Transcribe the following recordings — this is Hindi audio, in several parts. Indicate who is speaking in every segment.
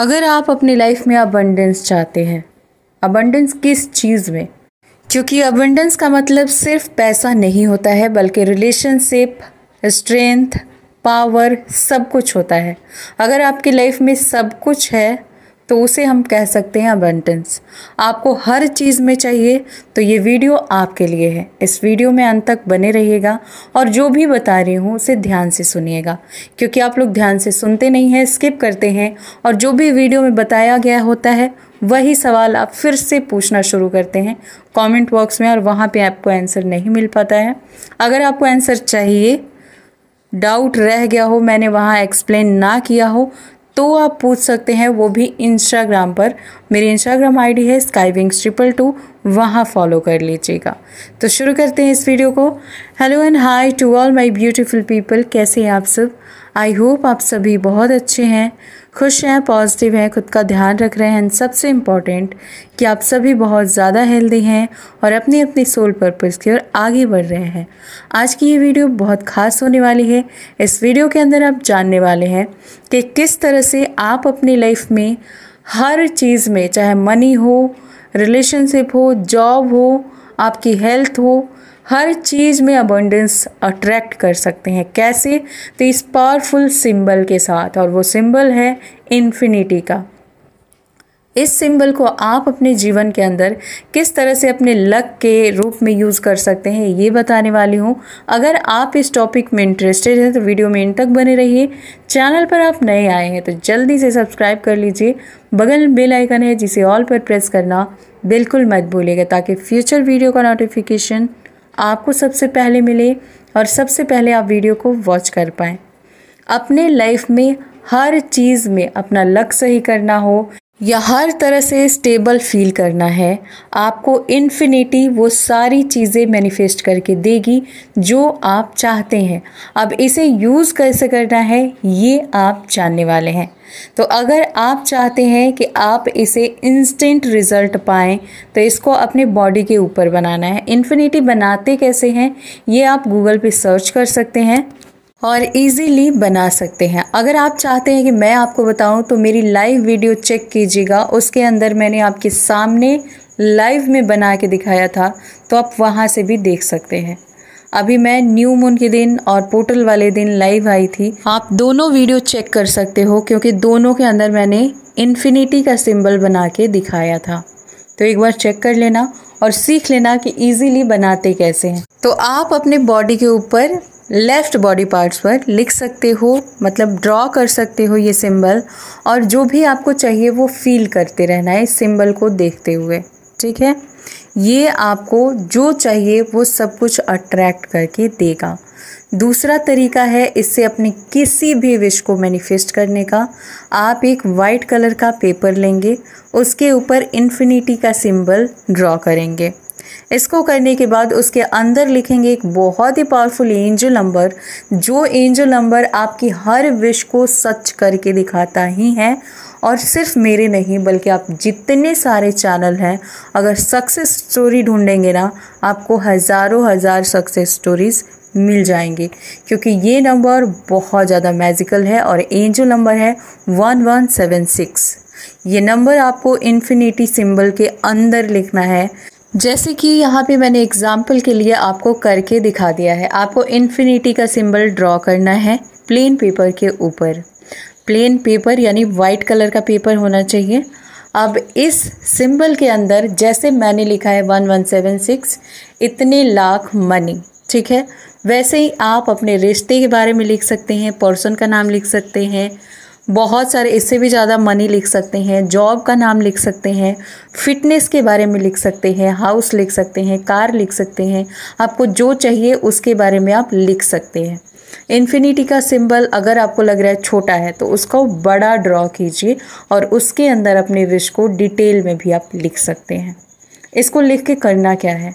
Speaker 1: अगर आप अपनी लाइफ में अबंडेंस चाहते हैं अबंडेंस किस चीज़ में क्योंकि अबंडेंस का मतलब सिर्फ पैसा नहीं होता है बल्कि रिलेशनशिप स्ट्रेंथ पावर सब कुछ होता है अगर आपकी लाइफ में सब कुछ है तो उसे हम कह सकते हैं अबंटेंस आपको हर चीज़ में चाहिए तो ये वीडियो आपके लिए है इस वीडियो में अंत तक बने रहिएगा और जो भी बता रही हूँ उसे ध्यान से सुनिएगा क्योंकि आप लोग ध्यान से सुनते नहीं हैं स्किप करते हैं और जो भी वीडियो में बताया गया होता है वही सवाल आप फिर से पूछना शुरू करते हैं कमेंट बॉक्स में और वहाँ पे आपको आंसर नहीं मिल पाता है अगर आपको आंसर चाहिए डाउट रह गया हो मैंने वहाँ एक्सप्लेन ना किया हो तो आप पूछ सकते हैं वो भी इंस्टाग्राम पर मेरी इंस्टाग्राम आईडी है स्काईविंग्स ट्रिपल टू वहाँ फॉलो कर लीजिएगा तो शुरू करते हैं इस वीडियो को hello and hi to all my beautiful people कैसे हैं आप सब आई होप आप सभी बहुत अच्छे हैं खुश हैं पॉजिटिव हैं खुद का ध्यान रख रहे हैं सबसे इम्पॉर्टेंट कि आप सभी बहुत ज़्यादा हेल्दी हैं और अपनी अपनी सोल पर्पज़ की ओर आगे बढ़ रहे हैं आज की ये वीडियो बहुत खास होने वाली है इस वीडियो के अंदर आप जानने वाले हैं कि किस तरह से आप अपनी लाइफ में हर चीज़ में चाहे मनी हो रिलेशनशिप हो जॉब हो आपकी हेल्थ हो हर चीज़ में अबंडेंस अट्रैक्ट कर सकते हैं कैसे तो इस पावरफुल सिंबल के साथ और वो सिंबल है इन्फिनिटी का इस सिंबल को आप अपने जीवन के अंदर किस तरह से अपने लक के रूप में यूज़ कर सकते हैं ये बताने वाली हूँ अगर आप इस टॉपिक में इंटरेस्टेड हैं तो वीडियो में इन तक बने रहिए चैनल पर आप नए आए हैं तो जल्दी से सब्सक्राइब कर लीजिए बगल बेल आइकन है जिसे ऑल पर प्रेस करना बिल्कुल मत भूलिएगा ताकि फ्यूचर वीडियो का नोटिफिकेशन आपको सबसे पहले मिले और सबसे पहले आप वीडियो को वॉच कर पाएँ अपने लाइफ में हर चीज़ में अपना लक सही करना हो या हर तरह से स्टेबल फील करना है आपको इन्फिनिटी वो सारी चीज़ें मैनिफेस्ट करके देगी जो आप चाहते हैं अब इसे यूज़ कैसे करना है ये आप जानने वाले हैं तो अगर आप चाहते हैं कि आप इसे इंस्टेंट रिज़ल्ट पाएँ तो इसको अपने बॉडी के ऊपर बनाना है इन्फिनिटी बनाते कैसे हैं ये आप गूगल पे सर्च कर सकते हैं और इजीली बना सकते हैं अगर आप चाहते हैं कि मैं आपको बताऊं तो मेरी लाइव वीडियो चेक कीजिएगा उसके अंदर मैंने आपके सामने लाइव में बना के दिखाया था तो आप वहां से भी देख सकते हैं अभी मैं न्यू मून के दिन और पोर्टल वाले दिन लाइव आई थी आप दोनों वीडियो चेक कर सकते हो क्योंकि दोनों के अंदर मैंने इन्फिनिटी का सिंबल बना के दिखाया था तो एक बार चेक कर लेना और सीख लेना कि इजीली बनाते कैसे हैं तो आप अपने बॉडी के ऊपर लेफ़्ट बॉडी पार्ट्स पर लिख सकते हो मतलब ड्रॉ कर सकते हो ये सिंबल और जो भी आपको चाहिए वो फील करते रहना है इस सिंबल को देखते हुए ठीक है ये आपको जो चाहिए वो सब कुछ अट्रैक्ट करके देगा दूसरा तरीका है इससे अपने किसी भी विश को मैनिफेस्ट करने का आप एक वाइट कलर का पेपर लेंगे उसके ऊपर इन्फिनिटी का सिंबल ड्रॉ करेंगे इसको करने के बाद उसके अंदर लिखेंगे एक बहुत ही पावरफुल एंजल नंबर जो एंजल नंबर आपकी हर विश को सच करके दिखाता ही है और सिर्फ मेरे नहीं बल्कि आप जितने सारे चैनल हैं अगर सक्सेस स्टोरी ढूंढेंगे ना आपको हज़ारों हज़ार सक्सेस स्टोरीज़ मिल जाएंगे क्योंकि ये नंबर बहुत ज़्यादा मैजिकल है और एंजल नंबर है वन वन सेवन सिक्स ये नंबर आपको इन्फिनिटी सिंबल के अंदर लिखना है जैसे कि यहाँ पे मैंने एग्जाम्पल के लिए आपको करके दिखा दिया है आपको इन्फिनिटी का सिंबल ड्रॉ करना है प्लेन पेपर के ऊपर प्लेन पेपर यानी वाइट कलर का पेपर होना चाहिए अब इस सिंबल के अंदर जैसे मैंने लिखा है वन वन सेवन सिक्स इतने लाख मनी ठीक है वैसे ही आप अपने रिश्ते के बारे में लिख सकते हैं पर्सन का नाम लिख सकते हैं बहुत सारे इससे भी ज़्यादा मनी लिख सकते हैं जॉब का नाम लिख सकते हैं फिटनेस के बारे में लिख सकते हैं हाउस लिख सकते हैं कार लिख सकते हैं आपको जो चाहिए उसके बारे में आप लिख सकते हैं इन्फिनिटी का सिंबल अगर आपको लग रहा है छोटा है तो उसको बड़ा ड्रॉ कीजिए और उसके अंदर अपने विश को डिटेल में भी आप लिख सकते हैं इसको लिख के करना क्या है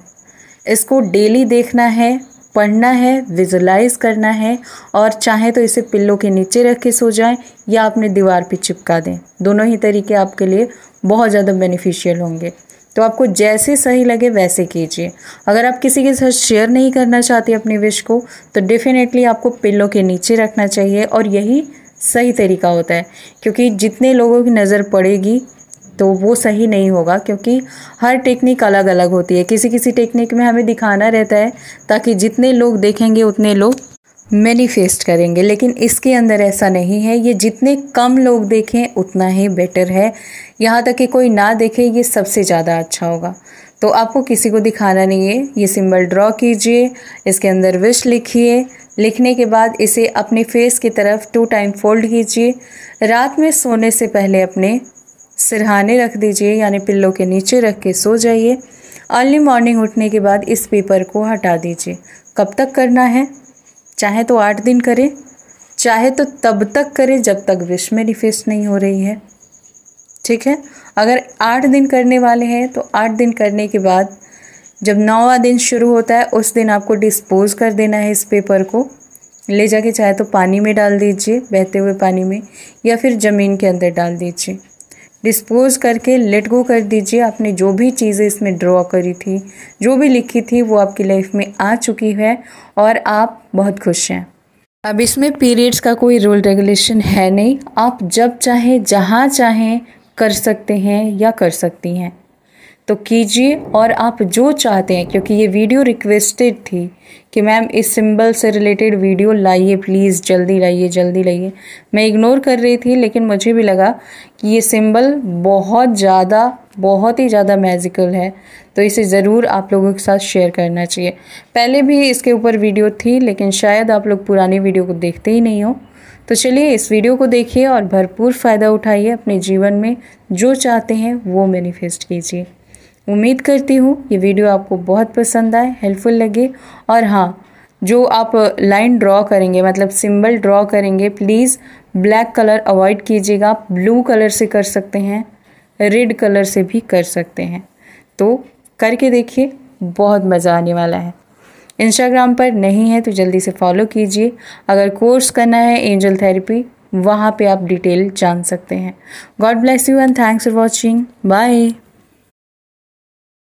Speaker 1: इसको डेली देखना है पढ़ना है विजुलाइज करना है और चाहे तो इसे पिल्लों के नीचे रख के सो जाएं या अपने दीवार पे चिपका दें दोनों ही तरीके आपके लिए बहुत ज़्यादा बेनिफिशियल होंगे तो आपको जैसे सही लगे वैसे कीजिए अगर आप किसी के साथ शेयर नहीं करना चाहते अपनी विश को तो डेफिनेटली आपको पिल्लों के नीचे रखना चाहिए और यही सही तरीका होता है क्योंकि जितने लोगों की नज़र पड़ेगी तो वो सही नहीं होगा क्योंकि हर टेक्निक अलग अलग होती है किसी किसी टेक्निक में हमें दिखाना रहता है ताकि जितने लोग देखेंगे उतने लोग मैनिफेस्ट करेंगे लेकिन इसके अंदर ऐसा नहीं है ये जितने कम लोग देखें उतना ही बेटर है यहाँ तक कि कोई ना देखे ये सबसे ज़्यादा अच्छा होगा तो आपको किसी को दिखाना नहीं है ये सिंबल ड्रॉ कीजिए इसके अंदर विश लिखिए लिखने के बाद इसे अपने फेस की तरफ टू टाइम फोल्ड कीजिए रात में सोने से पहले अपने सिरहाने रख दीजिए यानी पिल्लों के नीचे रख के सो जाइए अर्ली मॉर्निंग उठने के बाद इस पेपर को हटा दीजिए कब तक करना है चाहे तो आठ दिन करें चाहे तो तब तक करें जब तक विश मैनिफेस्ट नहीं हो रही है ठीक है अगर आठ दिन करने वाले हैं तो आठ दिन करने के बाद जब नौवा दिन शुरू होता है उस दिन आपको डिस्पोज कर देना है इस पेपर को ले जाके चाहे तो पानी में डाल दीजिए बहते हुए पानी में या फिर ज़मीन के अंदर डाल दीजिए डिस्पोज करके लेट गो कर दीजिए आपने जो भी चीज़ें इसमें ड्रॉ करी थी जो भी लिखी थी वो आपकी लाइफ में आ चुकी है और आप बहुत खुश हैं अब इसमें पीरियड्स का कोई रूल रेगुलेशन है नहीं आप जब चाहें जहाँ चाहें कर सकते हैं या कर सकती हैं तो कीजिए और आप जो चाहते हैं क्योंकि ये वीडियो रिक्वेस्टेड थी कि मैम इस सिंबल से रिलेटेड वीडियो लाइए प्लीज़ जल्दी लाइए जल्दी लाइए मैं इग्नोर कर रही थी लेकिन मुझे भी लगा कि ये सिंबल बहुत ज़्यादा बहुत ही ज़्यादा मैजिकल है तो इसे ज़रूर आप लोगों के साथ शेयर करना चाहिए पहले भी इसके ऊपर वीडियो थी लेकिन शायद आप लोग पुरानी वीडियो को देखते ही नहीं हो तो चलिए इस वीडियो को देखिए और भरपूर फ़ायदा उठाइए अपने जीवन में जो चाहते हैं वो मैनिफेस्ट कीजिए उम्मीद करती हूँ ये वीडियो आपको बहुत पसंद आए हेल्पफुल लगे और हाँ जो आप लाइन ड्रॉ करेंगे मतलब सिंबल ड्रॉ करेंगे प्लीज़ ब्लैक कलर अवॉइड कीजिएगा आप ब्लू कलर से कर सकते हैं रेड कलर से भी कर सकते हैं तो करके देखिए बहुत मज़ा आने वाला है इंस्टाग्राम पर नहीं है तो जल्दी से फॉलो कीजिए अगर कोर्स करना है एंजल थेरेपी वहाँ पे आप डिटेल जान सकते हैं God bless you and thanks for watching bye